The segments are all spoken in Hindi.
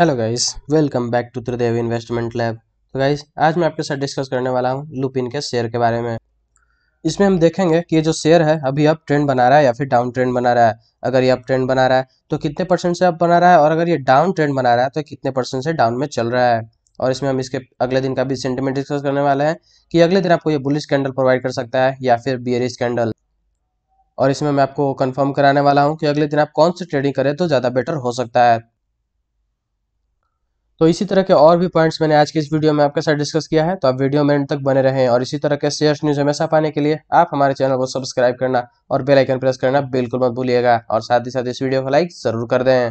hello guys welcome back to Tridev investment lab तो गाइस आज मैं आपके साथ डिस्कस करने वाला हूं लुपिन के शेयर के बारे में इसमें हम देखेंगे कि ये जो शेयर है अभी अप ट्रेंड बना रहा है या फिर डाउन ट्रेंड बना रहा है अगर ये अप ट्रेंड बना रहा है तो कितने परसेंट से अप बना रहा है और अगर ये डाउन ट्रेंड बना रहा है तो कितने परसेंट से डाउन में चल रहा है और इसमें हम इसके अगले दिन का भी सेंटिमेंट डिस्कस करने वाले हैं कि अगले दिन आपको ये बुलिस कैंडल प्रोवाइड कर सकता है या फिर बियरिश कैंडल और इसमें मैं आपको कंफर्म कराने वाला हूँ कि अगले दिन आप कौन से ट्रेडिंग करें तो ज़्यादा बेटर हो सकता है तो इसी तरह के और भी पॉइंट्स मैंने आज के इस वीडियो में आपके साथ डिस्कस किया है तो आप वीडियो में तक बने रहें और इसी तरह के शेयर न्यूज़ हमेशा पाने के लिए आप हमारे चैनल को सब्सक्राइब करना और बेल आइकन प्रेस करना बिल्कुल मत भूलिएगा और साथ ही साथ इस वीडियो को लाइक ज़रूर कर दें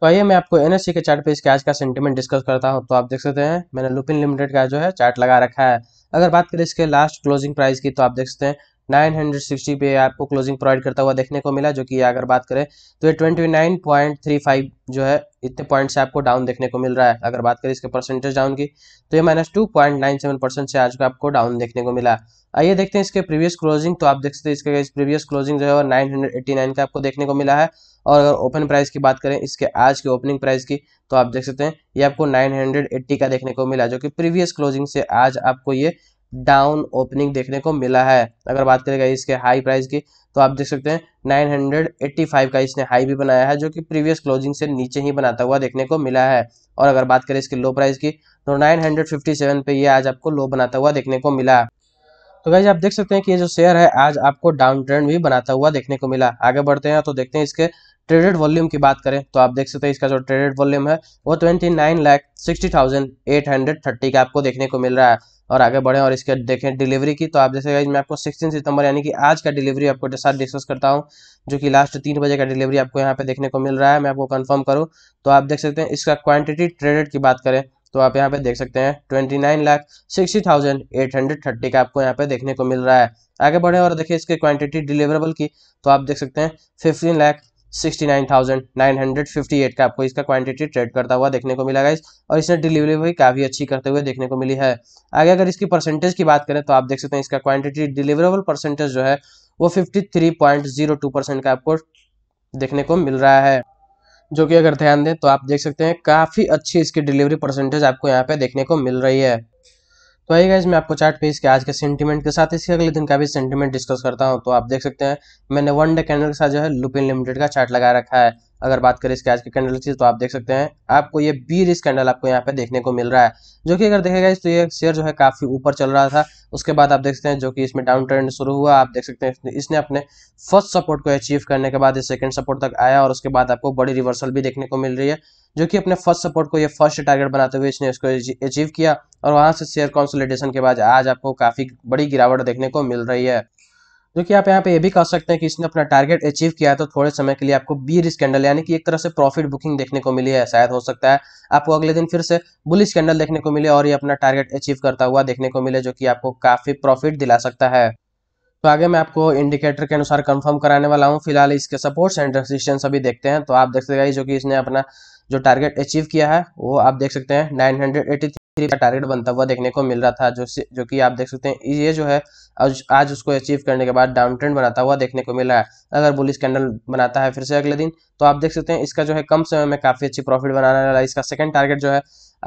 तो आइए मैं आपको एनएससी के चार्ट पे इसके आज का सेंटीमेंट डिस्कस करता हूँ तो आप देख सकते हैं मैंने लुपिन लिमिटेड का जो है चार्ट लगा रखा है अगर बात करें इसके लास्ट क्लोजिंग प्राइस की तो आप देख सकते हैं 960 पे आपको क्लोजिंग प्रोवाइड करता हुआ देखने को मिला जो कि अगर बात करें तो ये 29.35 जो है इतने पॉइंट से आपको डाउन देखने को मिल रहा है अगर बात करें इसके परसेंटेज डाउन की तो ये minus two point nine seven percent से आज का आपको डाउन देखने को मिला आइए देखते हैं इसके प्रीवियस क्लोजिंग तो आप देख सकते हैं इसके इस प्रीवियस क्लोजिंग जो है नाइन का आपको देखने को मिला है और अगर ओपन प्राइस की बात करें इसके आज के ओपनिंग प्राइस की तो आप देख सकते हैं ये आपको 980 का देखने को मिला जो कि प्रीवियस क्लोजिंग से आज आपको ये डाउन ओपनिंग देखने को मिला है अगर बात करेगा इसके हाई प्राइस की तो आप देख सकते हैं 985 का इसने हाई भी बनाया है जो कि प्रीवियस क्लोजिंग से नीचे ही बनाता हुआ देखने को मिला है और अगर बात करें इसके लो प्राइस की तो 957 पे ये आज आपको लो बनाता हुआ देखने को मिला तो गाइज आप देख सकते हैं कि ये जो शेयर है आज आपको डाउन ट्रेंड भी बनाता हुआ देखने को मिला आगे बढ़ते हैं तो देखते हैं इसके ट्रेडेड वॉल्यूम की बात करें तो आप देख सकते हैं इसका जो ट्रेडेड वॉल्यूम है वो twenty nine lakh sixty thousand eight hundred thirty का आपको देखने को मिल रहा है और आगे बढ़े और इसके देखें डिलीवरी की तो आप जैसे मैं आपको सिक्सटीन सितंबर यानी कि आज का डिलीवरी आपको साथ डिस्कस करता हूँ जो कि लास्ट तीन बजे का डिलीवरी आपको यहाँ पे देखने को मिल रहा है मैं आपको कंफर्म करूँ तो आप देख सकते हैं इसका क्वांटिटी ट्रेडेड की बात करें तो आप यहाँ पे देख सकते हैं twenty nine lakh sixty thousand eight hundred thirty का आपको यहाँ पे देखने को मिल रहा है आगे बढ़े और देखिए इसके क्वांटिटी डिलीवरेबल की तो आप देख सकते हैं फिफ्टीन लाख 69,958 का आपको इसका क्वांटिटी ट्रेड करता हुआ देखने को मिला गाइस और इसने डिलीवरी भी काफ़ी अच्छी करते हुए देखने को मिली है आगे अगर इसकी परसेंटेज की बात करें तो आप देख सकते हैं इसका क्वांटिटी डिलीवरेबल परसेंटेज जो है वो 53.02 परसेंट का आपको देखने को मिल रहा है जो कि अगर ध्यान दें तो आप देख सकते हैं काफ़ी अच्छी इसकी डिलीवरी परसेंटेज आपको यहाँ पे देखने को मिल रही है तो आइए गाइज मैं आपको चार्ट पेज के आज के सेंटीमेंट के साथ इसके अगले दिन का भी सेंटीमेंट डिस्कस करता हूँ तो आप देख सकते हैं मैंने वन डे कैंडल के साथ जो है लुपिन लिमिटेड का चार्ट लगा रखा है अगर बात करें इसके आज के कैंडल की तो आप देख सकते हैं आपको ये बी रिस्क कैंडल आपको यहाँ पे देखने को मिल रहा है जो कि अगर देखेगा तो ये शेयर जो है काफ़ी ऊपर चल रहा था उसके बाद आप देख सकते हैं जो कि इसमें डाउन ट्रेंड शुरू हुआ आप देख सकते हैं इसने अपने फर्स्ट सपोर्ट को अचीव करने के बाद ये सेकेंड सपोर्ट तक आया और उसके बाद आपको बड़ी रिवर्सल भी देखने को मिल रही है जो कि अपने फर्स्ट सपोर्ट को ये फर्स्ट टारगेट बनाते हुए इसने इसको अचीव किया और वहां से शेयर कॉन्सोलिडेशन के बाद आज आपको काफी बड़ी गिरावट देखने को मिल रही है जो कि आप यहाँ पे ये भी कह सकते हैं कि इसने अपना टारगेट अचीव किया है तो थोड़े समय के लिए आपको बीर स्कैंडल यानी कि एक तरह से प्रॉफिट बुकिंग देखने को मिली है शायद हो सकता है आपको अगले दिन फिर से बुलिस कैंडल देखने को मिले और ये अपना टारगेट अचीव करता हुआ देखने को मिले जो कि आपको काफी प्रॉफिट दिला सकता है तो आगे मैं आपको इंडिकेटर के अनुसार कंफर्म कराने वाला हूँ फिलहाल इसके सपोर्ट्स एंड रेसिस्टेंस अभी देखते हैं तो आप देख सकते जो कि इसने अपना जो टारगेट अचीव किया है वो आप देख सकते हैं नाइन थ्री का टारगेट बनता हुआ देखने को मिल रहा था जो जो कि आप देख सकते हैं ये जो है आज, आज उसको अचीव करने के बाद डाउन ट्रेंड बनाता हुआ देखने को मिला है अगर बुलिस कैंडल बनाता है फिर से अगले दिन तो आप देख सकते हैं इसका जो है कम समय में काफ़ी अच्छी प्रॉफिट बनाने वाला है इसका सेकंड टारगेट जो है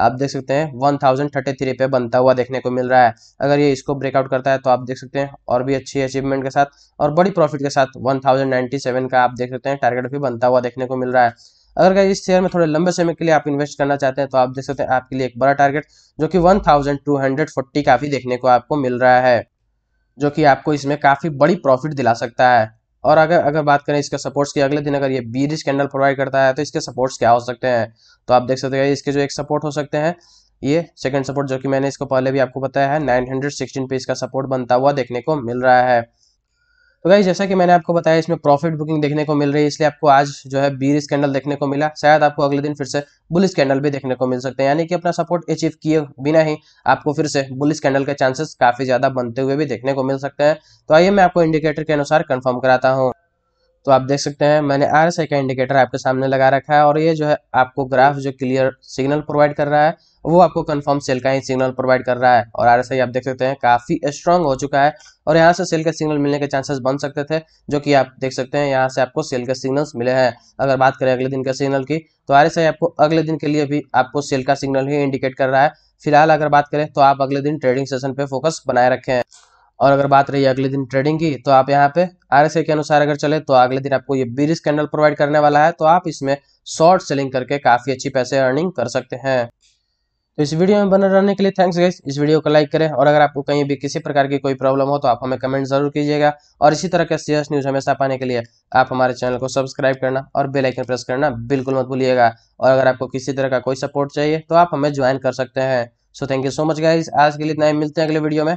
आप देख सकते हैं वन थाउजेंड थर्टी थ्री पे बनता हुआ देखने को मिल रहा है अगर ये इसको ब्रेकआउट करता है तो आप देख सकते हैं और भी अच्छी अचीवमेंट के साथ और बड़ी प्रॉफिट के साथ वन थाउजेंड नाइन्टी सेवन का आप देख सकते हैं टारगेट भी बनता हुआ देखने को मिल रहा है अगर क्या इस शेयर में थोड़े लंबे समय के लिए आप इन्वेस्ट करना चाहते हैं तो आप देख सकते हैं आपके लिए एक बड़ा टारगेट जो कि 1240 काफ़ी देखने को आपको मिल रहा है जो कि आपको इसमें काफ़ी बड़ी प्रॉफिट दिला सकता है और अगर अगर बात करें इसके सपोर्ट्स की अगले दिन अगर ये बीरिश कैंडल प्रोवाइड करता है तो इसके सपोर्ट्स क्या हो सकते हैं तो आप देख सकते हैं इसके जो एक सपोर्ट हो सकते हैं ये सेकंड सपोर्ट जो कि मैंने इसको पहले भी आपको बताया है 916 पे इसका सपोर्ट बनता हुआ देखने को मिल रहा है तो गाइज जैसा कि मैंने आपको बताया इसमें प्रॉफिट बुकिंग देखने को मिल रही है इसलिए आपको आज जो है बीर स्कैंडल देखने को मिला शायद आपको अगले दिन फिर से बुलिस स्कैंडल भी देखने को मिल सकते हैं यानी कि अपना सपोर्ट अचीव किए बिना ही आपको फिर से बुलिस कैंडल के चांसेस काफी ज्यादा बनते हुए भी देखने को मिल सकते हैं तो आइए मैं आपको इंडिकेटर के अनुसार कन्फर्म कराता हूँ तो आप देख सकते हैं मैंने आर एस आई का इंडिकेटर आपके सामने लगा रखा है और ये जो है आपको ग्राफ जो क्लियर सिग्नल प्रोवाइड कर रहा है वो आपको कंफर्म सेल का ही सिग्नल प्रोवाइड कर रहा है और आर आप देख सकते हैं काफ़ी स्ट्रांग हो चुका है और यहाँ से सेल का सिग्नल मिलने के चांसेस बन सकते थे जो कि आप देख सकते हैं यहाँ से आपको सेल के सिग्नल्स मिले हैं अगर बात करें अगले दिन के सिग्नल की तो आर आपको अगले दिन के लिए भी आपको सेल का सिग्नल ही इंडिकेट कर रहा है फिलहाल अगर बात करें तो आप अगले दिन ट्रेडिंग सेशन पे फोकस बनाए रखें और अगर बात रही अगले दिन ट्रेडिंग की तो आप यहाँ पे आर के अनुसार अगर चले तो अगले दिन आपको ये बीरिस कैंडल प्रोवाइड करने वाला है तो आप इसमें शॉर्ट सेलिंग करके काफ़ी अच्छी पैसे अर्निंग कर सकते हैं तो इस वीडियो में बने रहने के लिए थैंक्स गाइस इस वीडियो को लाइक करें और अगर आपको कहीं भी किसी प्रकार की कोई प्रॉब्लम हो तो आप हमें कमेंट जरूर कीजिएगा और इसी तरह के सीएस न्यूज़ हमेशा पाने के लिए आप हमारे चैनल को सब्सक्राइब करना और बेल आइकन प्रेस करना बिल्कुल मत भूलिएगा और अगर आपको किसी तरह का कोई सपोर्ट चाहिए तो आप हमें ज्वाइन कर सकते हैं so thank you so much guys आज के लिए इतना ही मिलते हैं अगले वीडियो में